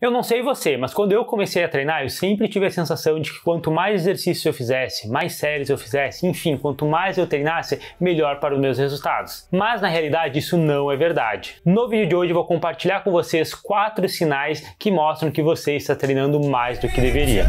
Eu não sei você, mas quando eu comecei a treinar, eu sempre tive a sensação de que quanto mais exercícios eu fizesse, mais séries eu fizesse, enfim, quanto mais eu treinasse, melhor para os meus resultados. Mas na realidade isso não é verdade. No vídeo de hoje eu vou compartilhar com vocês quatro sinais que mostram que você está treinando mais do que deveria.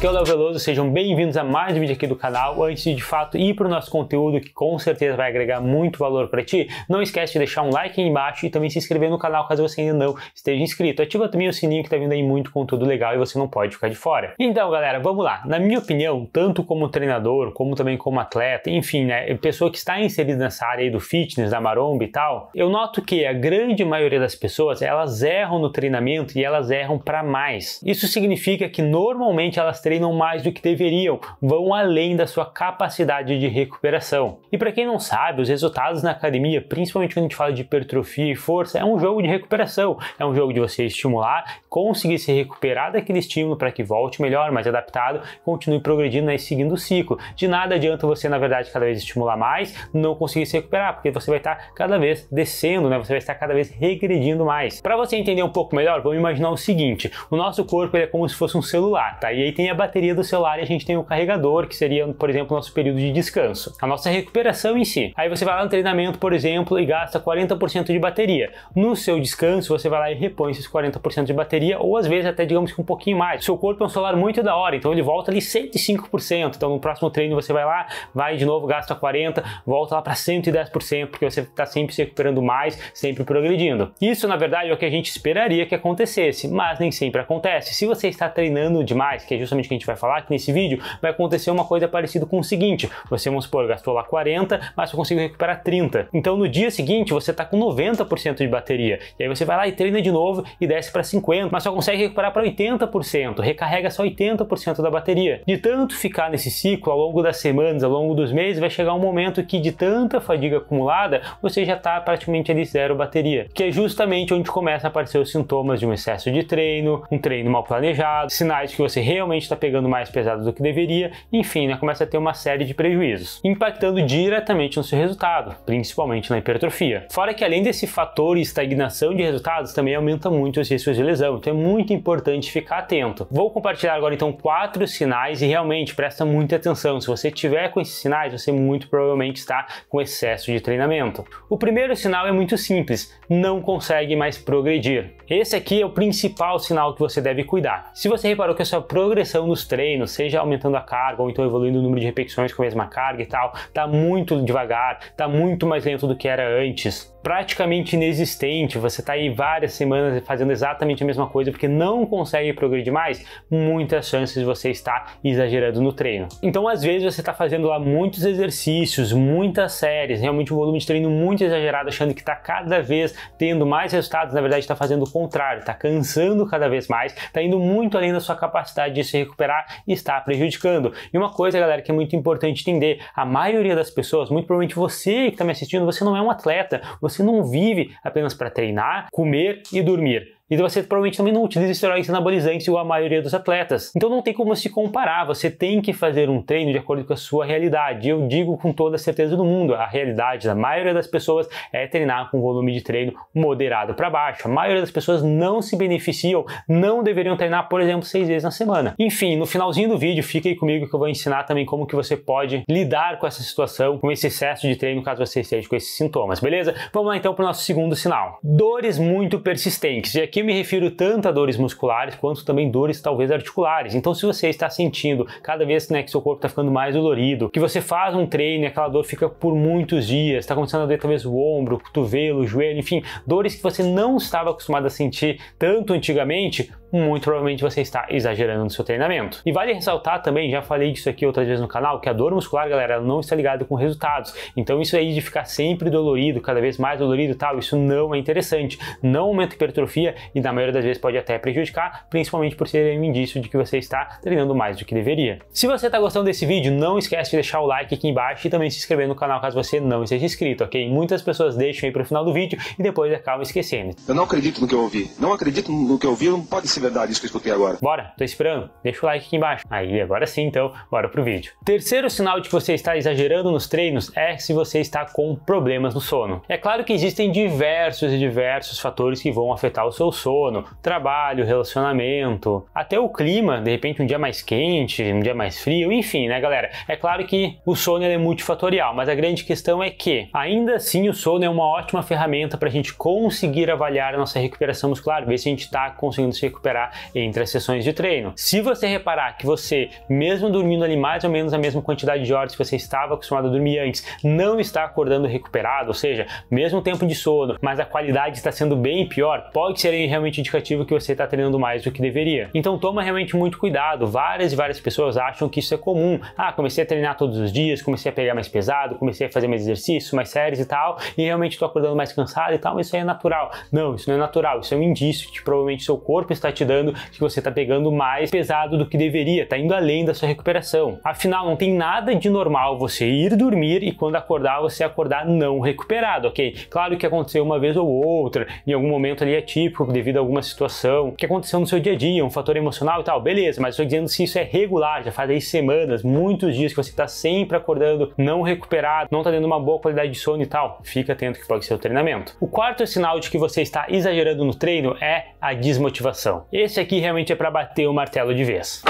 aqui é o Léo Veloso, sejam bem-vindos a mais um vídeo aqui do canal. Antes de, de fato ir para o nosso conteúdo, que com certeza vai agregar muito valor para ti, não esquece de deixar um like aí embaixo e também se inscrever no canal caso você ainda não esteja inscrito. Ativa também o sininho que está vindo aí muito conteúdo legal e você não pode ficar de fora. Então, galera, vamos lá. Na minha opinião, tanto como treinador, como também como atleta, enfim, né, pessoa que está inserida nessa área aí do fitness, da maromba e tal, eu noto que a grande maioria das pessoas, elas erram no treinamento e elas erram para mais. Isso significa que normalmente elas treinam mais do que deveriam, vão além da sua capacidade de recuperação. E para quem não sabe, os resultados na academia, principalmente quando a gente fala de hipertrofia e força, é um jogo de recuperação, é um jogo de você estimular, conseguir se recuperar daquele estímulo para que volte melhor, mais adaptado, continue progredindo né, e seguindo o ciclo. De nada adianta você, na verdade, cada vez estimular mais, não conseguir se recuperar, porque você vai estar cada vez descendo, né? Você vai estar cada vez regredindo mais. Para você entender um pouco melhor, vamos imaginar o seguinte: o nosso corpo é como se fosse um celular, tá? E aí tem a bateria do celular e a gente tem o carregador, que seria, por exemplo, nosso período de descanso. A nossa recuperação em si. Aí você vai lá no treinamento, por exemplo, e gasta 40% de bateria. No seu descanso, você vai lá e repõe esses 40% de bateria, ou às vezes até, digamos que um pouquinho mais. O seu corpo é um celular muito da hora, então ele volta ali 105%. Então no próximo treino você vai lá, vai de novo, gasta 40%, volta lá para 110%, porque você está sempre se recuperando mais, sempre progredindo. Isso, na verdade, é o que a gente esperaria que acontecesse, mas nem sempre acontece. Se você está treinando demais, que é justamente que a gente vai falar aqui nesse vídeo, vai acontecer uma coisa parecida com o seguinte: você, vamos supor, gastou lá 40, mas só conseguiu recuperar 30. Então no dia seguinte você está com 90% de bateria. E aí você vai lá e treina de novo e desce para 50, mas só consegue recuperar para 80%, recarrega só 80% da bateria. De tanto ficar nesse ciclo ao longo das semanas, ao longo dos meses, vai chegar um momento que de tanta fadiga acumulada, você já está praticamente ali zero bateria, que é justamente onde começa a aparecer os sintomas de um excesso de treino, um treino mal planejado, sinais que você realmente está pegando mais pesado do que deveria, enfim, né, começa a ter uma série de prejuízos, impactando diretamente no seu resultado, principalmente na hipertrofia. Fora que além desse fator estagnação de resultados, também aumenta muito os riscos de lesão, então é muito importante ficar atento. Vou compartilhar agora então quatro sinais e realmente presta muita atenção. Se você tiver com esses sinais, você muito provavelmente está com excesso de treinamento. O primeiro sinal é muito simples, não consegue mais progredir. Esse aqui é o principal sinal que você deve cuidar. Se você reparou que a sua progressão nos treinos, seja aumentando a carga ou então evoluindo o número de repetições com a mesma carga e tal, tá muito devagar, tá muito mais lento do que era antes praticamente inexistente, você está aí várias semanas fazendo exatamente a mesma coisa porque não consegue progredir mais, muitas chances de você estar exagerando no treino. Então, às vezes, você está fazendo lá muitos exercícios, muitas séries, realmente um volume de treino muito exagerado, achando que está cada vez tendo mais resultados, na verdade está fazendo o contrário, está cansando cada vez mais, está indo muito além da sua capacidade de se recuperar está prejudicando. E uma coisa, galera, que é muito importante entender: a maioria das pessoas, muito provavelmente você que está me assistindo, você não é um atleta, você não vive apenas para treinar, comer e dormir. E então você provavelmente também não utiliza esteroides anabolizantes igual a maioria dos atletas. Então não tem como se comparar, você tem que fazer um treino de acordo com a sua realidade. Eu digo com toda a certeza do mundo, a realidade da maioria das pessoas é treinar com volume de treino moderado para baixo. A maioria das pessoas não se beneficiam, não deveriam treinar, por exemplo, seis vezes na semana. Enfim, no finalzinho do vídeo, fica aí comigo que eu vou ensinar também como que você pode lidar com essa situação, com esse excesso de treino, caso você esteja com esses sintomas, beleza? Vamos lá então para o nosso segundo sinal. Dores muito persistentes. E aqui eu me refiro tanto a dores musculares quanto também dores talvez articulares. Então, se você está sentindo cada vez né, que seu corpo está ficando mais dolorido, que você faz um treino e aquela dor fica por muitos dias, está começando a doer talvez o ombro, o cotovelo, o joelho, enfim, dores que você não estava acostumado a sentir tanto antigamente, muito provavelmente você está exagerando no seu treinamento. E vale ressaltar também, já falei disso aqui outras vezes no canal, que a dor muscular, galera, ela não está ligada com resultados. Então isso aí de ficar sempre dolorido, cada vez mais dolorido e tal, isso não é interessante. Não aumenta a hipertrofia e na maioria das vezes pode até prejudicar, principalmente por ser um indício de que você está treinando mais do que deveria. Se você está gostando desse vídeo, não esquece de deixar o like aqui embaixo e também se inscrever no canal caso você não esteja inscrito, ok? Muitas pessoas deixam aí para o final do vídeo e depois acabam esquecendo. Eu não acredito no que eu ouvi. Não acredito no que eu ouvi, não pode ser verdade isso que eu escutei agora. Bora, tô esperando. Deixa o like aqui embaixo. Aí, agora sim, então, bora pro vídeo. Terceiro sinal de que você está exagerando nos treinos é se você está com problemas no sono. É claro que existem diversos e diversos fatores que vão afetar o seu sono, trabalho, relacionamento, até o clima, de repente um dia mais quente, um dia mais frio, enfim, né, galera? É claro que o sono é multifatorial, mas a grande questão é que, ainda assim, o sono é uma ótima ferramenta para a gente conseguir avaliar a nossa recuperação muscular, ver se a gente está conseguindo se recuperar entre as sessões de treino. Se você reparar que você, mesmo dormindo ali mais ou menos a mesma quantidade de horas que você estava acostumado a dormir antes, não está acordando recuperado, ou seja, mesmo tempo de sono, mas a qualidade está sendo bem pior, pode ser em realmente indicativo que você está treinando mais do que deveria. Então toma realmente muito cuidado. Várias e várias pessoas acham que isso é comum. Ah, comecei a treinar todos os dias, comecei a pegar mais pesado, comecei a fazer mais exercício, mais séries e tal, e realmente estou acordando mais cansado e tal, mas isso aí é natural. Não, isso não é natural, isso é um indício que provavelmente seu corpo está te dando que você está pegando mais pesado do que deveria, está indo além da sua recuperação. Afinal, não tem nada de normal você ir dormir e quando acordar, você acordar não recuperado, ok? Claro que aconteceu uma vez ou outra, em algum momento ali é típico, devido a alguma situação que aconteceu no seu dia a dia, um fator emocional e tal, beleza, mas estou dizendo se isso é regular, já faz aí semanas, muitos dias que você está sempre acordando não recuperado, não está tendo uma boa qualidade de sono e tal, fica atento que pode ser o treinamento. O quarto sinal de que você está exagerando no treino é a desmotivação. Esse aqui realmente é para bater o martelo de vez.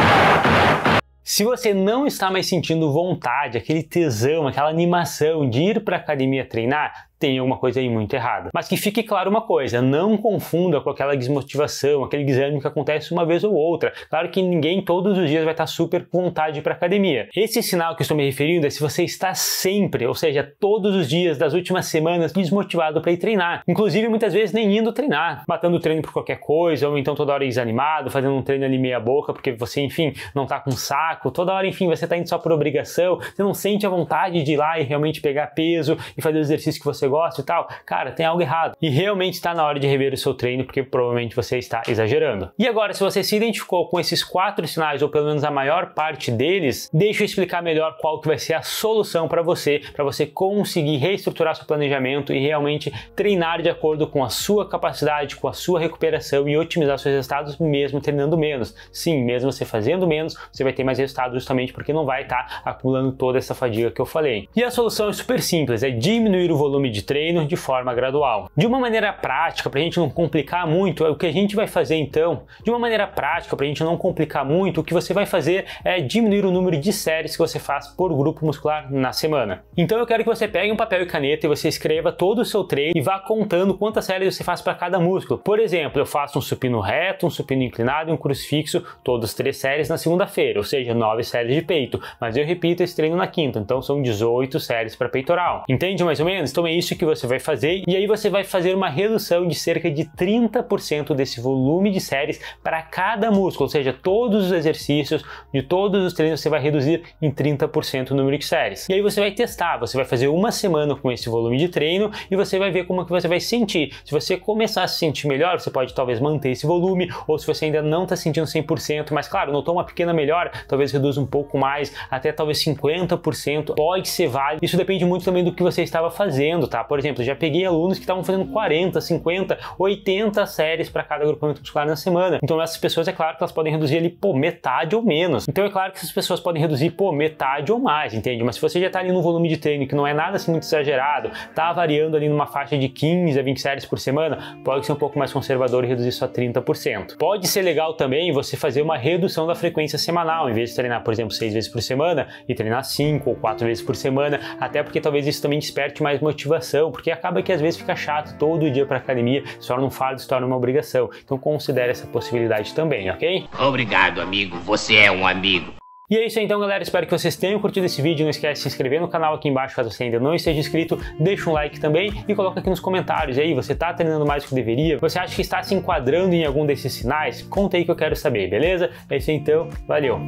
Se você não está mais sentindo vontade, aquele tesão, aquela animação de ir para a academia treinar, tem alguma coisa aí muito errada. Mas que fique claro uma coisa, não confunda com aquela desmotivação, aquele desânimo que acontece uma vez ou outra. Claro que ninguém todos os dias vai estar super com vontade para academia. Esse sinal que estou me referindo é se você está sempre, ou seja, todos os dias das últimas semanas desmotivado para ir treinar. Inclusive muitas vezes nem indo treinar, matando o treino por qualquer coisa, ou então toda hora desanimado, fazendo um treino ali meia boca porque você, enfim, não está com saco, toda hora, enfim, você está indo só por obrigação, você não sente a vontade de ir lá e realmente pegar peso e fazer o exercício que você gosta e tal, cara, tem algo errado. E realmente está na hora de rever o seu treino, porque provavelmente você está exagerando. E agora, se você se identificou com esses quatro sinais, ou pelo menos a maior parte deles, deixa eu explicar melhor qual que vai ser a solução para você, para você conseguir reestruturar seu planejamento e realmente treinar de acordo com a sua capacidade, com a sua recuperação e otimizar seus resultados mesmo treinando menos. Sim, mesmo você fazendo menos, você vai ter mais resultados justamente porque não vai estar tá acumulando toda essa fadiga que eu falei. E a solução é super simples, é diminuir o volume de de treino de forma gradual. De uma maneira prática, para a gente não complicar muito, é o que a gente vai fazer então, de uma maneira prática, para a gente não complicar muito, o que você vai fazer é diminuir o número de séries que você faz por grupo muscular na semana. Então eu quero que você pegue um papel e caneta e você escreva todo o seu treino e vá contando quantas séries você faz para cada músculo. Por exemplo, eu faço um supino reto, um supino inclinado e um crucifixo, todas três séries na segunda-feira, ou seja, nove séries de peito. Mas eu repito esse treino na quinta, então são 18 séries para peitoral. Entende mais ou menos? Então é isso isso que você vai fazer e aí você vai fazer uma redução de cerca de 30% desse volume de séries para cada músculo, ou seja, todos os exercícios de todos os treinos você vai reduzir em 30% o número de séries. E aí você vai testar, você vai fazer uma semana com esse volume de treino e você vai ver como que você vai sentir. Se você começar a se sentir melhor, você pode talvez manter esse volume ou se você ainda não está sentindo 100%, mas claro, notou uma pequena melhora, talvez reduza um pouco mais, até talvez 50%, pode ser válido. Isso depende muito também do que você estava fazendo, tá? tá? Por exemplo, já peguei alunos que estavam fazendo 40, 50, 80 séries para cada agrupamento muscular na semana. Então essas pessoas, é claro que elas podem reduzir ali, por metade ou menos. Então é claro que essas pessoas podem reduzir, por metade ou mais, entende? Mas se você já tá ali no volume de treino que não é nada assim muito exagerado, tá variando ali numa faixa de 15 a 20 séries por semana, pode ser um pouco mais conservador e reduzir só 30%. Pode ser legal também você fazer uma redução da frequência semanal, em vez de treinar, por exemplo, seis vezes por semana e treinar cinco ou quatro vezes por semana, até porque talvez isso também desperte mais motivação obrigação, porque acaba que às vezes fica chato todo dia para academia, se torna um fardo, se torna uma obrigação. Então considere essa possibilidade também, ok? Obrigado, amigo. Você é um amigo. E é isso então, galera. Espero que vocês tenham curtido esse vídeo. Não esquece de se inscrever no canal aqui embaixo caso você ainda não esteja inscrito. Deixa um like também e coloca aqui nos comentários. E aí, você está treinando mais do que deveria? Você acha que está se enquadrando em algum desses sinais? Conta aí que eu quero saber, beleza? É isso então. Valeu!